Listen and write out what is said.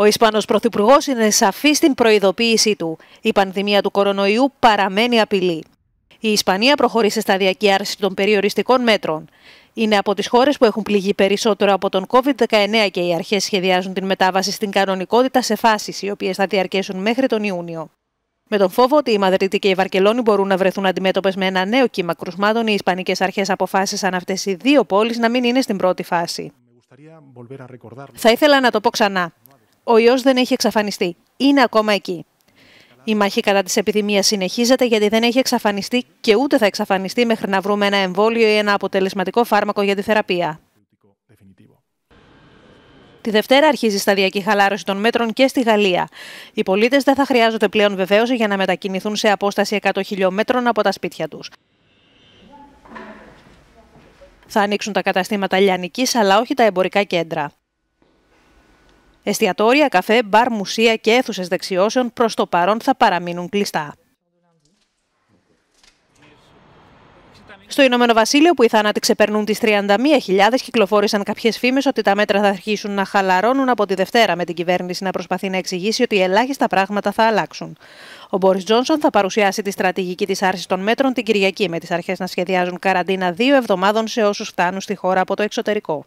Ο Ισπανός Πρωθυπουργός είναι σαφής στην προειδοποίησή του. Η πανδημία του κορονοϊού παραμένει απειλή. Η Ισπανία προχωρεί σε σταδιακή άρση των περιοριστικών μέτρων. Είναι από τις χώρες που έχουν πληγεί περισσότερο από τον COVID-19 και οι αρχές σχεδιάζουν την μετάβαση στην κανονικότητα σε φάσεις, οι οποίες θα διαρκέσουν μέχρι τον Ιούνιο. Με τον φόβο ότι η Μαδρίτη και η Βαρκελόνη μπορούν να βρεθούν αντιμέτωπες με ένα νέο κύμα κρουσμάτων, οι Ισπανικές αρχές αποφάσισαν αυτές οι δύο πόλεις να μην είναι στην πρώτη φάση. Θα ήθελα να το πω ξανά ο ιός δεν έχει εξαφανιστεί. Είναι ακόμα εκεί. Η μάχη κατά της επιδημία συνεχίζεται γιατί δεν έχει εξαφανιστεί και ούτε θα εξαφανιστεί μέχρι να βρούμε ένα εμβόλιο ή ένα αποτελεσματικό φάρμακο για τη θεραπεία. Τη Δευτέρα αρχίζει η σταδιακή χαλάρωση των μέτρων και στη Γαλλία. Οι πολίτες δεν θα χρειάζονται πλέον βεβαίωση για να μετακινηθούν σε απόσταση 100 χιλιόμετρων από τα σπίτια τους. Θα ανοίξουν τα καταστήματα λιανικής αλλά όχι τα εμπορικά κέντρα. Εστιατόρια, καφέ, μπαρ, μουσεία και αίθουσες δεξιώσεων προς το παρόν θα παραμείνουν κλειστά. Στο Ηνωμένο Βασίλειο, που οι θάνατοι ξεπερνούν τις 31.000, κυκλοφόρησαν κάποιες φήμες ότι τα μέτρα θα αρχίσουν να χαλαρώνουν από τη Δευτέρα, με την κυβέρνηση να προσπαθεί να εξηγήσει ότι ελάχιστα πράγματα θα αλλάξουν. Ο Μπόρις Τζόνσον θα παρουσιάσει τη στρατηγική της άρσης των μέτρων την Κυριακή, με τις αρχές να σχεδιάζουν καραντίνα δύο εβδομάδων σε όσους φτάνουν στη χώρα από το εξωτερικό.